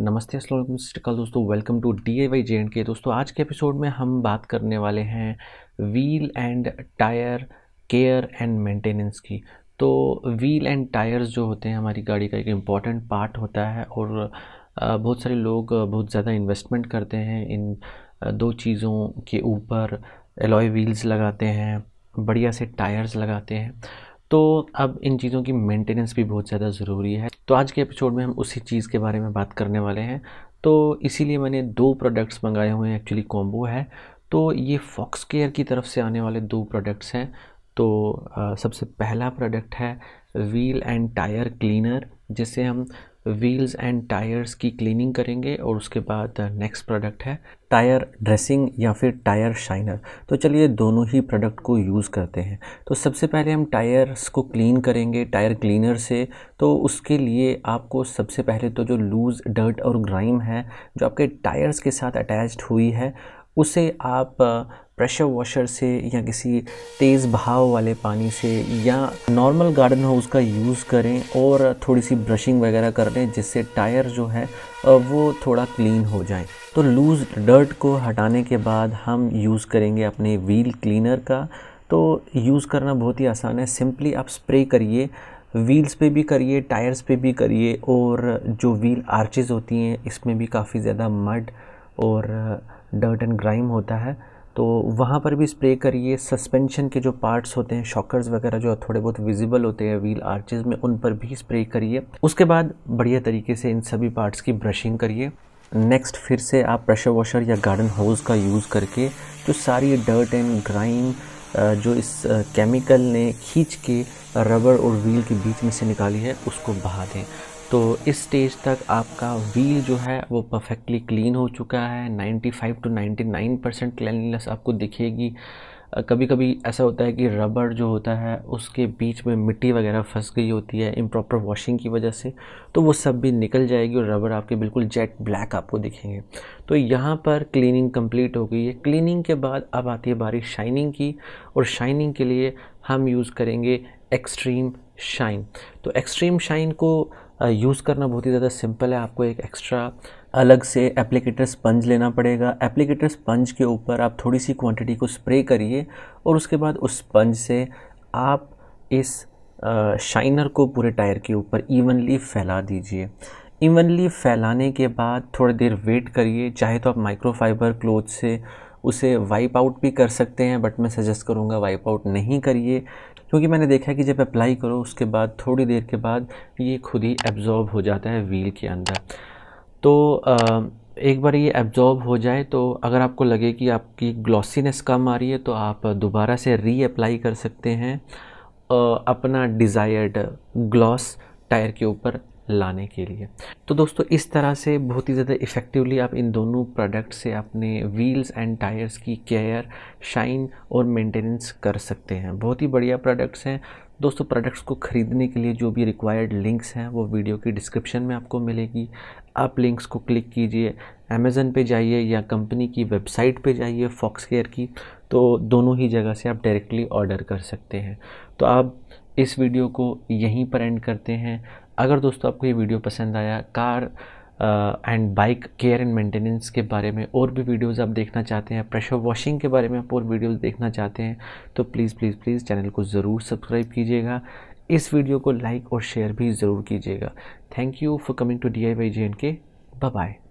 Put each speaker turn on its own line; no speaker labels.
नमस्ते अस्सलाम दोस्तों welcome to D A Y J and K दोस्तों आज के एपिसोड में हम बात करने वाले हैं wheel and tyre care and maintenance की तो व्हील एंड टायर्स जो होते हैं हमारी गाड़ी का एक इम्पॉर्टेंट पार्ट होता है और बहुत सारे लोग बहुत ज़्यादा इन्वेस्टमेंट करते हैं इन दो चीज़ों के ऊपर एलॉय व्हील्स लगाते हैं बढ़िया से टायर्स लगाते हैं तो अब इन चीज़ों की मेंटेनेंस भी बहुत ज़्यादा ज़रूरी है तो आज के एपिसोड में हम उसी चीज़ के बारे में बात करने वाले हैं तो इसीलिए मैंने दो प्रोडक्ट्स मंगाए हुए हैं एक्चुअली कॉम्बो है तो ये फॉक्स केयर की तरफ से आने वाले दो प्रोडक्ट्स हैं तो आ, सबसे पहला प्रोडक्ट है व्हील एंड टायर क्लीनर जिसे हम व्हील्स एंड टायर्स की क्लीनिंग करेंगे और उसके बाद नेक्स्ट uh, प्रोडक्ट है टायर ड्रेसिंग या फिर टायर शाइनर तो चलिए दोनों ही प्रोडक्ट को यूज़ करते हैं तो सबसे पहले हम टायर्स को क्लीन करेंगे टायर क्लीनर से तो उसके लिए आपको सबसे पहले तो जो लूज़ डर्ट और ग्राइम है जो आपके टायर्स के साथ अटैच्ड हुई है उसे आप प्रेशर वॉशर से या किसी तेज़ बहाव वाले पानी से या नॉर्मल गार्डन हाउस का यूज़ करें और थोड़ी सी ब्रशिंग वगैरह कर लें जिससे टायर जो है वो थोड़ा क्लीन हो जाए तो लूज़ डर्ट को हटाने के बाद हम यूज़ करेंगे अपने व्हील क्लीनर का तो यूज़ करना बहुत ही आसान है सिंपली आप स्प्रे करिए व्हील्स पे भी करिए टायर्स पे भी करिए और जो व्हील आर्चेज़ होती हैं इसमें भी काफ़ी ज़्यादा मड और डर्ट एंड ग्राइम होता है तो वहाँ पर भी स्प्रे करिए सस्पेंशन के जो पार्ट्स होते हैं शॉकर्स वगैरह जो थोड़े बहुत विजिबल होते हैं व्हील आर्चेज में उन पर भी स्प्रे करिए उसके बाद बढ़िया तरीके से इन सभी पार्ट्स की ब्रशिंग करिए नेक्स्ट फिर से आप प्रेशर वॉशर या गार्डन हाउस का यूज़ करके जो सारी डर्ट एंड ग्राइम जो इस केमिकल ने खींच के रबर और व्हील के बीच में से निकाली है उसको बहा दें तो इस स्टेज तक आपका व्हील जो है वो परफेक्टली क्लीन हो चुका है 95 टू 99 परसेंट क्लिनलीनेस आपको दिखेगी कभी कभी ऐसा होता है कि रबड़ जो होता है उसके बीच में मिट्टी वगैरह फंस गई होती है इम्प्रॉपर वॉशिंग की वजह से तो वो सब भी निकल जाएगी और रबड़ आपके बिल्कुल जेट ब्लैक आपको दिखेंगे तो यहाँ पर क्लीनिंग कंप्लीट हो गई है क्लीनिंग के बाद अब आती है बारी शाइनिंग की और शाइनिंग के लिए हम यूज़ करेंगे एक्सट्रीम शाइन तो एक्सट्रीम शाइन को यूज़ करना बहुत ही ज़्यादा सिंपल है आपको एक एक्स्ट्रा अलग से एप्लीकेटर स्पंज लेना पड़ेगा एप्लीकेटर स्पंज के ऊपर आप थोड़ी सी क्वांटिटी को स्प्रे करिए और उसके बाद उस स्पंज से आप इस शाइनर को पूरे टायर के ऊपर इवनली फैला दीजिए इवनली फैलाने के बाद थोड़ी देर वेट करिए चाहे तो आप माइक्रोफाइबर क्लोथ से उसे वाइप आउट भी कर सकते हैं बट मैं सजेस्ट करूँगा वाइप आउट नहीं करिए क्योंकि मैंने देखा है कि जब अप्लाई करो उसके बाद थोड़ी देर के बाद ये खुद ही एब्ज़ॉर्ब हो जाता है व्हील के अंदर तो आ, एक बार ये एब्ज़ॉर्ब हो जाए तो अगर आपको लगे कि आपकी ग्लॉसीनेस कम आ रही है तो आप दोबारा से री अप्लाई कर सकते हैं अपना डिज़ायर्ड ग्लॉस टायर के ऊपर लाने के लिए तो दोस्तों इस तरह से बहुत ही ज़्यादा इफ़ेक्टिवली आप इन दोनों प्रोडक्ट से अपने व्हील्स एंड टायर्स की केयर शाइन और मेंटेनेंस कर सकते हैं बहुत ही बढ़िया प्रोडक्ट्स हैं दोस्तों प्रोडक्ट्स को ख़रीदने के लिए जो भी रिक्वायर्ड लिंक्स हैं वो वीडियो की डिस्क्रिप्शन में आपको मिलेगी आप लिंक्स को क्लिक कीजिए अमेज़न पे जाइए या कंपनी की वेबसाइट पे जाइए फॉक्स केयर की तो दोनों ही जगह से आप डायरेक्टली ऑर्डर कर सकते हैं तो आप इस वीडियो को यहीं पर एंड करते हैं अगर दोस्तों आपको ये वीडियो पसंद आया car and bike care and maintenance के बारे में और भी वीडियोस आप देखना चाहते हैं प्रेशर वॉशिंग के बारे में आप और वीडियोस देखना चाहते हैं तो प्लीज़ प्लीज़ प्लीज़ चैनल को ज़रूर सब्सक्राइब कीजिएगा इस वीडियो को लाइक और शेयर भी ज़रूर कीजिएगा thank you for coming to D I Y J and K bye